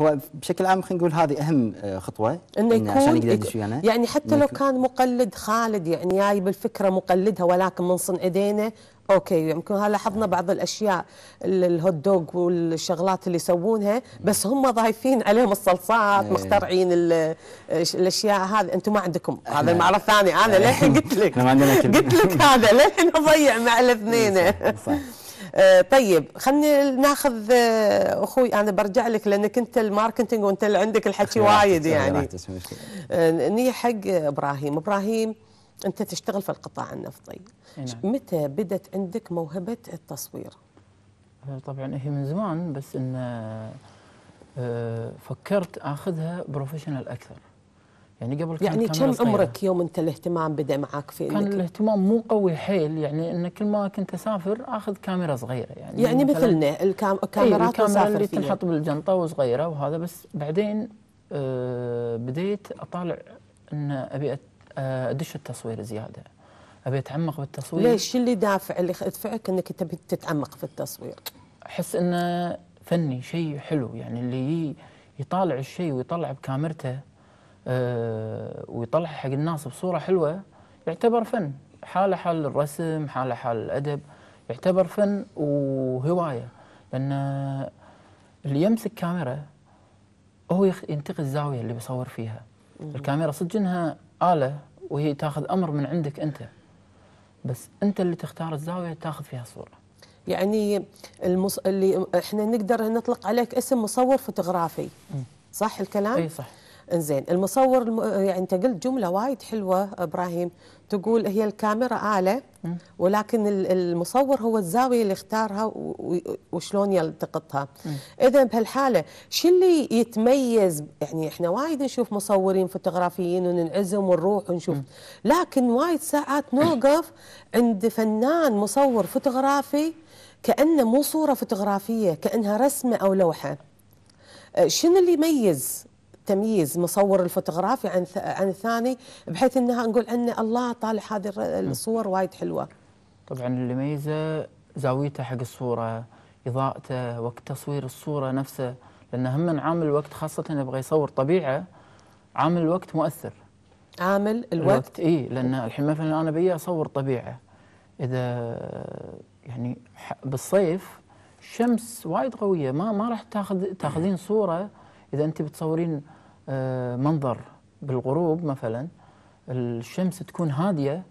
هو بشكل عام خلينا نقول هذه اهم آه، خطوه انه يكون عشان يقدر يدش ويانا يعني حتى لو كان مقلد خالد يعني جايب الفكره مقلدها ولكن من صنع ايدينا اوكي يمكن لاحظنا بعض الاشياء الهوت دوغ والشغلات اللي يسوونها بس هم ضايفين عليهم الصلصات إيه. مخترعين الاشياء هذه انتم ما عندكم هذا المعرض الثاني انا للحين قلت لك قلت لك هذا للحين اضيع مع الاثنين صح آه، طيب خلينا ناخذ آه، اخوي انا برجع لك لانك انت الماركتنج وانت اللي عندك الحكي وايد يعني آه، ني حق ابراهيم ابراهيم انت تشتغل في القطاع النفطي نعم. متى بدت عندك موهبه التصوير طبعا هي من زمان بس ان فكرت اخذها بروفيشنال اكثر يعني قبل يعني كم عمرك يعني. يوم انت الاهتمام بدا معك في كان الاهتمام مو قوي حيل يعني ان كل ما كنت اسافر اخذ كاميرا صغيره يعني يعني مثلنا الكام... إيه، الكاميرات أيه الكاميرا اللي فيه. تنحط بالجنطه وصغيره وهذا بس بعدين آه بديت اطالع ان ابي آه، ادش التصوير زياده ابي اتعمق بالتصوير ليش شو اللي دافع اللي يدفعك انك تبي تتعمق في التصوير؟ احس انه فني شيء حلو يعني اللي يطالع الشيء ويطلع بكاميرته آه، ويطلع حق الناس بصوره حلوه يعتبر فن حاله حال الرسم حاله حال الادب يعتبر فن وهوايه لان اللي يمسك كاميرا هو ينتقي الزاويه اللي بيصور فيها الكاميرا صدق انها اله وهي تاخذ امر من عندك انت بس انت اللي تختار الزاويه تاخذ فيها الصوره يعني المص... اللي احنا نقدر نطلق عليك اسم مصور فوتوغرافي صح الكلام؟ اي صح انزين المصور الم... يعني انت قلت جمله وايد حلوه ابراهيم تقول هي الكاميرا اله ولكن المصور هو الزاويه اللي اختارها وشلون يلتقطها اذا بهالحاله شو اللي يتميز يعني احنا وايد نشوف مصورين فوتوغرافيين وننعزم ونروح ونشوف لكن وايد ساعات نوقف عند فنان مصور فوتوغرافي كانه مو صوره فوتوغرافيه كانها رسمه او لوحه أه، شنو اللي يميز تمييز مصور الفوتوغرافي عن عن الثاني بحيث انها نقول ان الله طالع هذه الصور وايد حلوه. طبعا اللي يميزه زاويته حق الصوره، اضاءته، وقت تصوير الصوره نفسه، لان هم عامل الوقت خاصه يبغى يصور طبيعه عامل الوقت مؤثر. عامل الوقت؟ الوقت اي لان الحين مثلا انا بيا اصور طبيعه. اذا يعني بالصيف الشمس وايد قويه ما ما راح تاخذ تاخذين صوره اذا انت بتصورين آه، منظر بالغروب مثلا الشمس تكون هاديه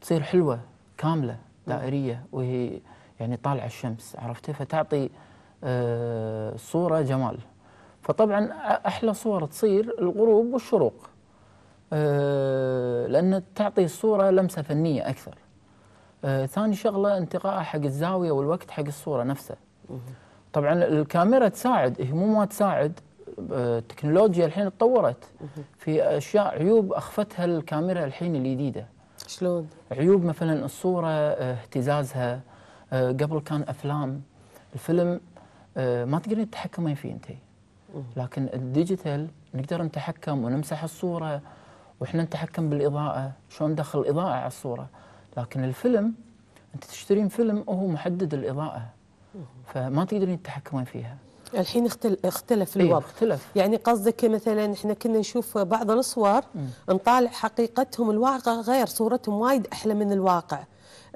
تصير حلوه كامله دائريه وهي يعني طالعه الشمس عرفتي فتعطي آه، صوره جمال فطبعا احلى صور تصير الغروب والشروق آه، لان تعطي الصوره لمسه فنيه اكثر ثاني شغله انتقاء حق الزاويه والوقت حق الصوره نفسها طبعا الكاميرا تساعد هي مو ما تساعد التكنولوجيا الحين تطورت في اشياء عيوب اخفتها الكاميرا الحين الجديده شلون عيوب مثلا الصوره آه، اهتزازها آه، قبل كان افلام الفيلم آه، ما تقدرين تتحكمين فيه انت لكن الديجيتال نقدر نتحكم ونمسح الصوره واحنا نتحكم بالاضاءه شلون ندخل الاضاءه على الصوره لكن الفيلم انت تشترين فيلم وهو محدد الاضاءه فما تقدرين تتحكمين فيها الحين اختلف إيه، الوضع إيه اختلف. يعني قصدك مثلا احنا كنا نشوف بعض الصور نطالع حقيقتهم الواقع غير صورتهم وايد احلى من الواقع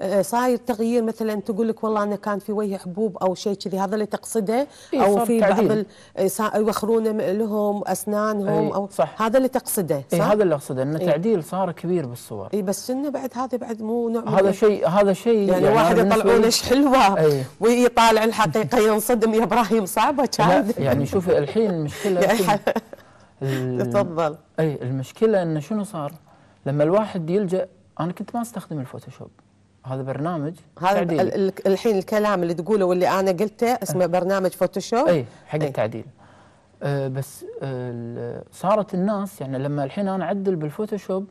آه، صاير تغيير مثلا تقول لك والله انا كان في وجهي حبوب او شيء كذي هذا اللي تقصده إيه، او في بعض آه، يوخرونه لهم اسنانهم إيه، او صح. هذا اللي تقصده إيه، صح؟ هذا اللي اقصده ان تعديل صار كبير بالصور اي بس انه بعد هذا بعد مو نوع هذا شيء هذا شيء يعني, يعني واحد يطلعونه ايش حلوه ويطالع الحقيقه ينصدم يا ابراهيم صعبه كان يعني شوفي الحين المشكله يعني تفضل اي المشكله انه شنو صار؟ لما الواحد يلجا انا كنت ما استخدم الفوتوشوب هذا برنامج هذا تعديل. الحين الكلام اللي تقوله واللي انا قلته اسمه أه. برنامج فوتوشوب اي حق أي. التعديل أه بس أه صارت الناس يعني لما الحين انا اعدل بالفوتوشوب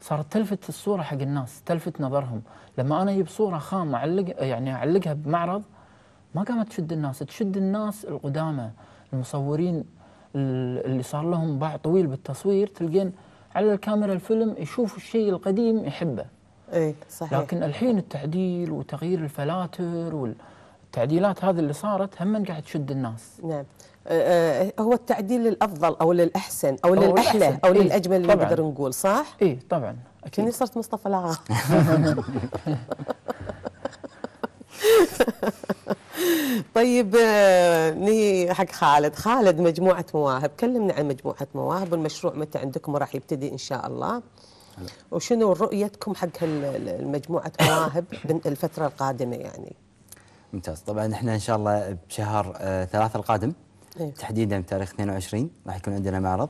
صارت تلفت الصوره حق الناس تلفت نظرهم لما انا اجيب صوره خام اعلق يعني اعلقها بمعرض ما قامت تشد الناس تشد الناس القدامى المصورين اللي صار لهم باع طويل بالتصوير تلقين على الكاميرا الفيلم يشوف الشيء القديم يحبه إيه، صحيح لكن الحين التعديل وتغيير الفلاتر والتعديلات هذه اللي صارت هم قاعد تشد الناس نعم إيه، إيه، هو التعديل للافضل او للاحسن او, أو للاحلى الأحسن. او إيه؟ للاجمل اللي نقدر نقول صح؟ اي طبعا اكيد صرت مصطفى لاغا طيب آه، نهي حق خالد خالد مجموعة مواهب كلمنا عن مجموعة مواهب والمشروع متى عندكم راح يبتدي إن شاء الله وشنو رؤيتكم حق المجموعة مواهب الفترة القادمة يعني ممتاز طبعا احنا ان شاء الله بشهر آه ثلاثة القادم ايه؟ تحديدا بتاريخ 22 راح يكون عندنا معرض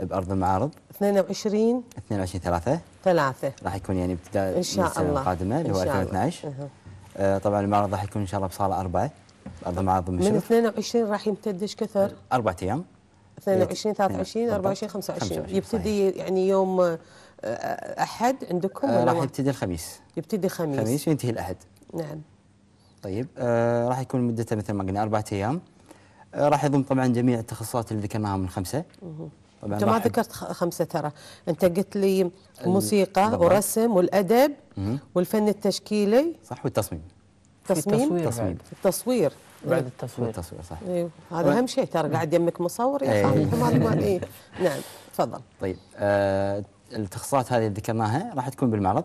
بارض المعارض 22 22 3 3 راح يكون يعني ابتداء ان شاء السنة الله القادمه اللي هو 2012 الله. آه طبعا المعرض راح يكون ان شاء الله بصاله اربعه بارض المعارض المشرف من 22 راح يمتد ايش كثر؟ اربع ايام 22 23 24 25 يبتدي يعني يوم احد عندكم آه راح يبتدي الخميس يبتدي الخميس الخميس وينتهي الاحد نعم طيب آه راح يكون مدته مثل ما قلنا اربعة ايام آه راح يضم طبعا جميع التخصصات اللي ذكرناها من خمسه مه. طبعا انت ما ذكرت خمسه ترى انت قلت لي موسيقى ورسم والادب والفن التشكيلي صح والتصميم تصميم التصوير التصوير بعد التصوير التصوير صح ايوه هذا اهم شيء ترى قاعد يمك مصور يا اخي أيه. إيه. نعم تفضل طيب آه التخصصات هذه اللي ذكرناها راح تكون بالمعرض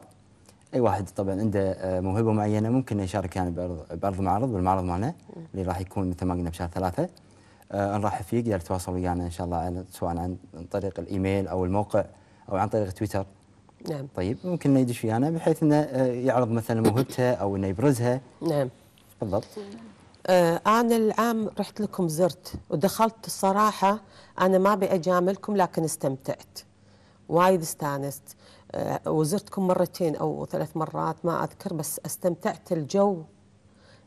اي واحد طبعا عنده آه، موهبه معينه ممكن يشارك يعني بعرض بعرض معرض بالمعرض مالنا اللي راح يكون مثل ما قلنا بشهر ثلاثه آه، نرحب فيه يقدر يتواصل ويانا ان شاء الله على سواء عن طريق الايميل او الموقع او عن طريق تويتر نعم طيب ممكن انه يدش ويانا بحيث انه آه، يعرض مثلا موهبته او انه يبرزها نعم بالضبط آه انا العام رحت لكم زرت ودخلت الصراحه انا ما ابي اجاملكم لكن استمتعت وايد استانست آه، وزرتكم مرتين او ثلاث مرات ما اذكر بس استمتعت الجو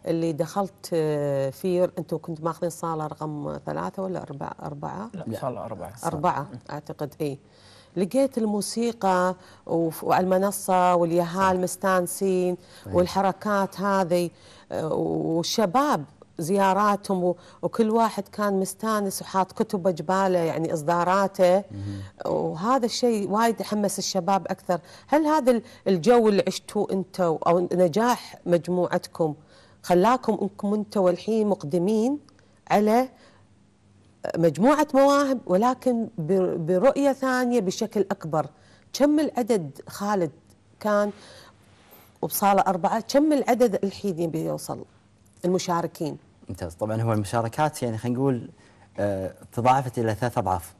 اللي دخلت آه، فيه انتم كنتم ماخذين صاله رقم ثلاثه ولا اربعه؟ اربعه؟ لا صاله اربعه اربعه اعتقد اي لقيت الموسيقى وعلى المنصة واليهال مستانسين والحركات هذه آه، والشباب زياراتهم وكل واحد كان مستانس وحاط كتبه جباله يعني اصداراته وهذا الشيء وايد حمس الشباب اكثر، هل هذا الجو اللي عشتوه انتم او نجاح مجموعتكم خلاكم انكم انتم الحين مقدمين على مجموعه مواهب ولكن برؤيه ثانيه بشكل اكبر، كم العدد خالد كان وبصاله اربعه، كم العدد الحين يبي يوصل؟ المشاركين ممتاز طبعا هو المشاركات يعني خلينا نقول آه تضاعفت الى ثلاث اضعاف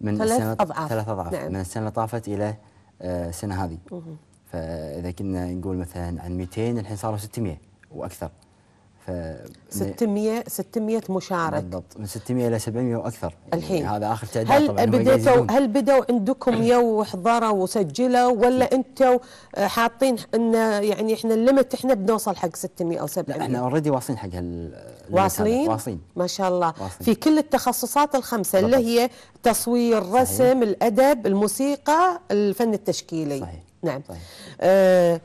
من ثلاث السنة اضعاف ثلاث اضعاف نعم. من السنه اللي طافت الى آه، السنه هذه مه. فاذا كنا نقول مثلا عن 200 الحين صاروا 600 واكثر ف 600 600 مشارك بالضبط من 600 الى 700 واكثر الحين يعني هذا اخر تعداد هل بديتوا هل بدوا عندكم يو حضروا وسجلوا ولا انتم آه، حاطين ان يعني احنا الليمت احنا بنوصل حق 600 او 700 لا احنا اوريدي واصلين حق هال واصلين واصلين ما شاء الله واصلين. في كل التخصصات الخمسه بالضبط. اللي هي تصوير رسم الادب الموسيقى الفن التشكيلي صحيح. نعم صحيح. آه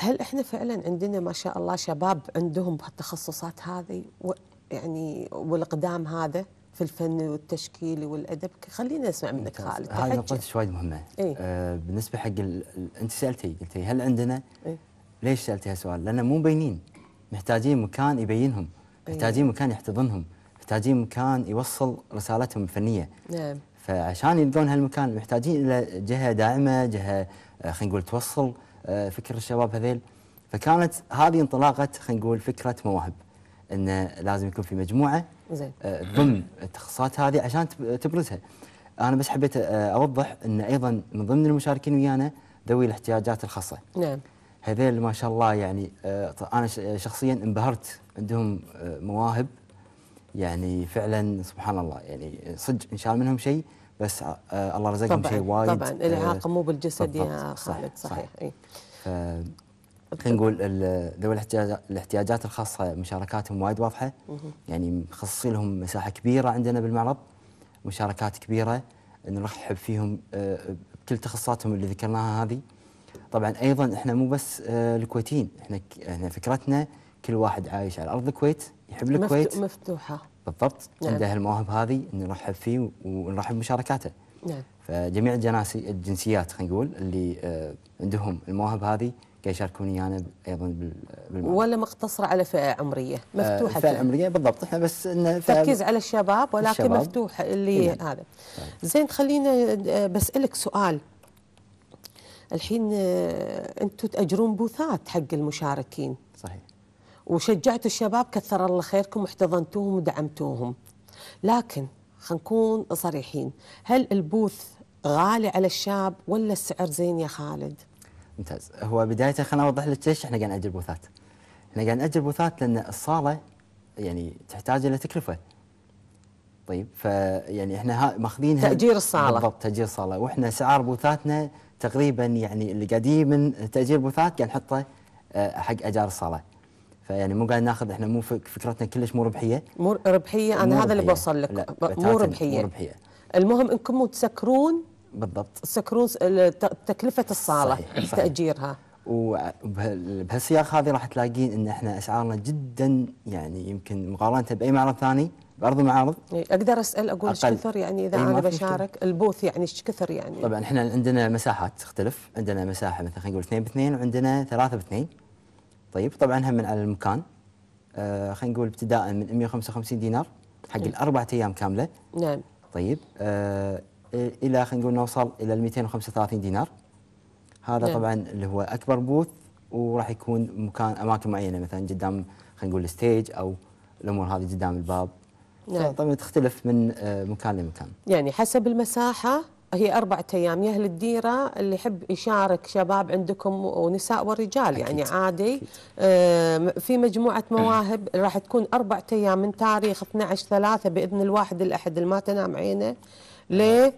هل احنا فعلا عندنا ما شاء الله شباب عندهم بهالتخصصات هذه و يعني والاقدام هذا في الفن والتشكيل والادب خلينا نسمع منك خالد هذه نقطه وايد مهمه إيه؟ آه بالنسبه حق ال... انت سالتي قلتي هل عندنا إيه؟ ليش سالتي هالسؤال؟ لان مو مبينين محتاجين مكان يبينهم إيه. محتاجين مكان يحتضنهم محتاجين مكان يوصل رسالتهم الفنيه نعم فعشان يلقون هالمكان محتاجين الى جهه داعمه جهه آه، خلينا نقول توصل آه، فكر الشباب هذيل فكانت هذه انطلاقه خلينا نقول فكره مواهب انه لازم يكون في مجموعه زين آه، ضمن التخصصات هذه عشان تبرزها. انا بس حبيت آه، اوضح ان ايضا من ضمن المشاركين ويانا ذوي الاحتياجات الخاصه. نعم. هذيل ما شاء الله يعني انا شخصيا انبهرت عندهم مواهب يعني فعلا سبحان الله يعني صدق ان شاء الله منهم شيء بس آه،, آه الله رزقهم شيء وايد طبعا الاعاقه آه، مو بالجسد يا خالد صحيح, صحيح. صحيح. خلينا نقول ذوي الاحتياجات الخاصه مشاركاتهم وايد واضحه يعني مخصصين لهم مساحه كبيره عندنا بالمعرض مشاركات كبيره نرحب فيهم آه، بكل تخصصاتهم اللي ذكرناها هذه طبعا ايضا احنا مو بس الكويتيين احنا احنا فكرتنا كل واحد عايش على ارض الكويت يحب الكويت مفتوحه بالضبط نعم. عنده المواهب هذه نرحب فيه ونرحب بمشاركاته نعم. فجميع الجناسي الجنسيات خلينا نقول اللي آه، عندهم المواهب هذه يشاركوني يشاركون يعني ويانا ايضا بالمعرفة. ولا مقتصره على فئه عمريه آه، مفتوحه فئه عمريه بالضبط احنا بس انه تركيز على الشباب ولكن الشباب. مفتوح اللي إيه. نعم. هذا طيب. زين خلينا آه، بسالك سؤال الحين انتم تاجرون بوثات حق المشاركين صحيح وشجعتوا الشباب كثر الله خيركم واحتضنتوهم ودعمتوهم لكن خلينا نكون صريحين هل البوث غالي على الشاب ولا السعر زين يا خالد؟ ممتاز هو بداية خليني أوضح لك ليش احنا قاعد نأجل بوثات احنا قاعد نأجل بوثات لأن الصالة يعني تحتاج إلى تكلفة طيب فيعني احنا ماخذينها تأجير الصالة بالضبط تأجير الصالة واحنا سعر بوثاتنا تقريبا يعني اللي قاعدين من تأجير بوثات قاعد نحطه آه، حق أجار الصالة فيعني مو قاعد ناخذ احنا مو فكرتنا كلش مو ربحيه مو ربحيه انا هذا اللي بوصل لك مو ربحيه مو ربحيه المهم انكم تسكرون بالضبط تسكرون تكلفه الصاله صحيح. صحيح. تاجيرها وبهالسياق هذه راح تلاقين ان احنا اسعارنا جدا يعني يمكن مقارنه باي معرض ثاني بعرض المعارض اقدر اسال اقول ايش كثر يعني اذا انا بشارك البوث يعني ايش كثر يعني طبعا احنا عندنا مساحات تختلف عندنا مساحه مثلا خلينا نقول 2 ب 2 وعندنا 3 ب 2 طيب طبعا هم من على المكان آه خلينا نقول ابتداء من 155 دينار حق نعم. الاربع ايام كامله نعم طيب آه الى خلينا نقول نوصل الى ال 235 دينار هذا نعم. طبعا اللي هو اكبر بوث وراح يكون مكان اماكن معينه مثلا قدام خلينا نقول الستيج او الامور هذه قدام الباب نعم. طبعا تختلف من آه، مكان لمكان يعني حسب المساحه هي أربعة أيام يا أهل الديرة اللي يحب يشارك شباب عندكم ونساء ورجال يعني عادي أكيد. آه في مجموعة أمم. مواهب راح تكون أربعة أيام من تاريخ 12 ثلاثة بإذن الواحد الأحد اللي ما تنام عينه أمم. ل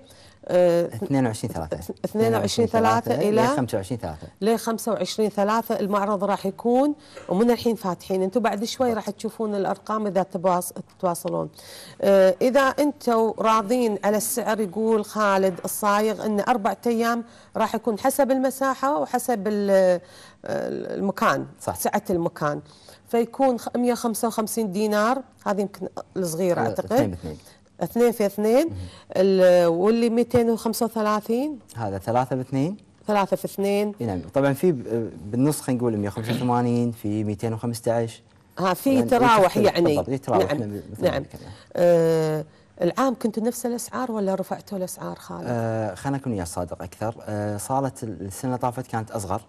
22 3 22 3 الى 25 3 ل 25 3 المعرض راح يكون ومن الحين فاتحين انتم بعد شوي راح تشوفون الارقام اذا تتواصلون آه، اذا انتم راضين على السعر يقول خالد الصايغ ان اربع ايام راح يكون حسب المساحه وحسب آه، المكان صح. سعه المكان فيكون 155 دينار هذه يمكن الصغيره اعتقد اثنين في اثنين واللي 235 هذا ثلاثة 2 ثلاثة في اثنين نعم طبعا في بالنص خلينا نقول 185 في 215 ها في تراوح يعني تراوح نعم نعم آه العام كنتوا نفس الاسعار ولا رفعتوا الاسعار خالد؟ آه خليني اكون صادق اكثر آه صاله السنه اللي طافت كانت اصغر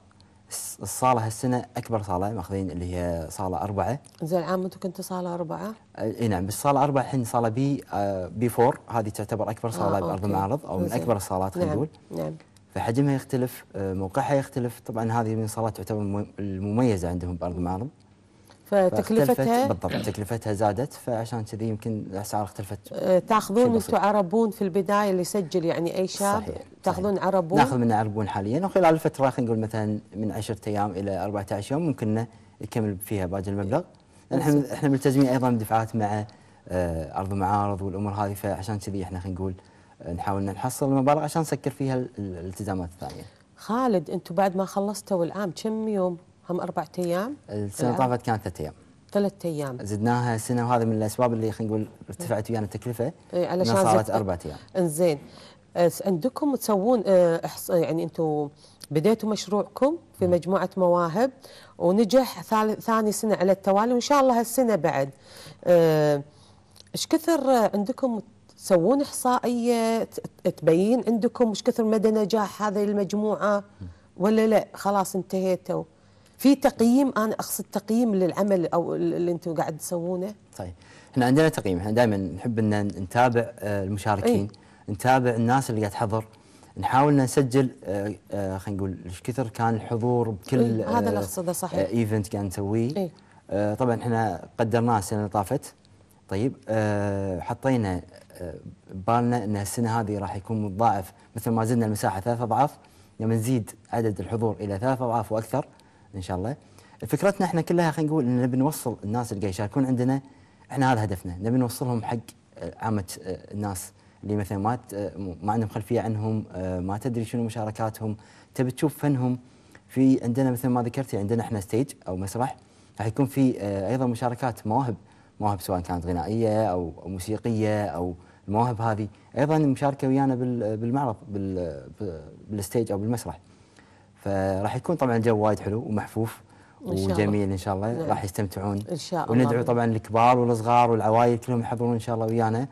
الصاله هالسنه اكبر صاله ماخذين اللي هي صاله اربعه. زين عام انتم كنتوا صاله اربعه؟ اي نعم بس صاله اربعه الحين صاله بي آه بي 4 هذه تعتبر اكبر آه، صاله آه بارض المعارض او من اكبر الصالات خلينا نعم، نقول. نعم. فحجمها يختلف آه، موقعها يختلف طبعا هذه من الصالات تعتبر المميزه عندهم بارض المعارض. فتكلفتها بالضبط تكلفتها زادت فعشان كذي يمكن الاسعار اختلفت آه، تاخذون انتم عربون في البدايه اللي يسجل يعني اي شاب صحيح. تاخذون صحيح. عربون ناخذ منه عربون حاليا وخلال الفتره خلينا نقول مثلا من 10 ايام الى 14 يوم ممكن نكمل فيها باقي المبلغ احنا احنا ملتزمين ايضا بدفعات مع آه، ارض المعارض والامور هذه فعشان كذي احنا خلينا نقول آه، نحاول نحصل المبالغ عشان نسكر فيها الالتزامات الثانيه. خالد انتم بعد ما خلصتوا العام كم يوم هم أربعة أيام السنة اللي طافت كانت ثلاث أيام ثلاث أيام زدناها سنة وهذا من الأسباب اللي خلينا نقول ارتفعت ويانا التكلفة إيه علشان صارت أربعة أيام إنزين عندكم تسوون إيه، إحص... يعني أنتم بديتوا مشروعكم في مجموعة مواهب ونجح ثاني سنة على التوالي وإن شاء الله هالسنة بعد إيه، إيش كثر عندكم تسوون إحصائية تبين عندكم إيش كثر مدى نجاح هذه المجموعة ولا لا خلاص انتهيتوا في تقييم انا اقصد تقييم للعمل او اللي انتم قاعد تسوونه طيب احنا عندنا تقييم احنا دائما نحب ان نتابع آه، المشاركين ايه؟ نتابع الناس اللي قاعد تحضر نحاول ان نسجل آه، آه، خلينا نقول ايش كثر كان الحضور بكل ايه؟ هذا اللي اقصده صحيح ايفنت قاعد نسويه ايه؟ طبعا احنا قدرناه السنه اللي طافت طيب حطينا بالنا ان السنه هذه راح يكون متضاعف مثل ما زدنا المساحه ثلاث اضعاف لما نزيد عدد الحضور الى ثلاث اضعاف واكثر ان شاء الله فكرتنا احنا كلها خلينا نقول ان نبي نوصل الناس اللي قاعد يشاركون عندنا احنا هذا هدفنا نبي نوصلهم حق آه، عامه آه، الناس اللي مثلا ما آه، ما عندهم خلفيه عنهم ما تدري شنو مشاركاتهم تبي تشوف فنهم في عندنا مثل ما ذكرتي يعني عندنا احنا ستيج او مسرح راح يكون في ايضا مشاركات مواهب مواهب سواء كانت غنائيه او موسيقيه او المواهب هذه ايضا مشاركه ويانا بالمعرض بالستيج او بالمسرح فراح يكون طبعا جو وايد حلو ومحفوف إن شاء وجميل ان شاء الله نعم. راح يستمتعون ان شاء الله وندعو طبعا الكبار والصغار والعوائل كلهم يحضرون ان شاء الله ويانا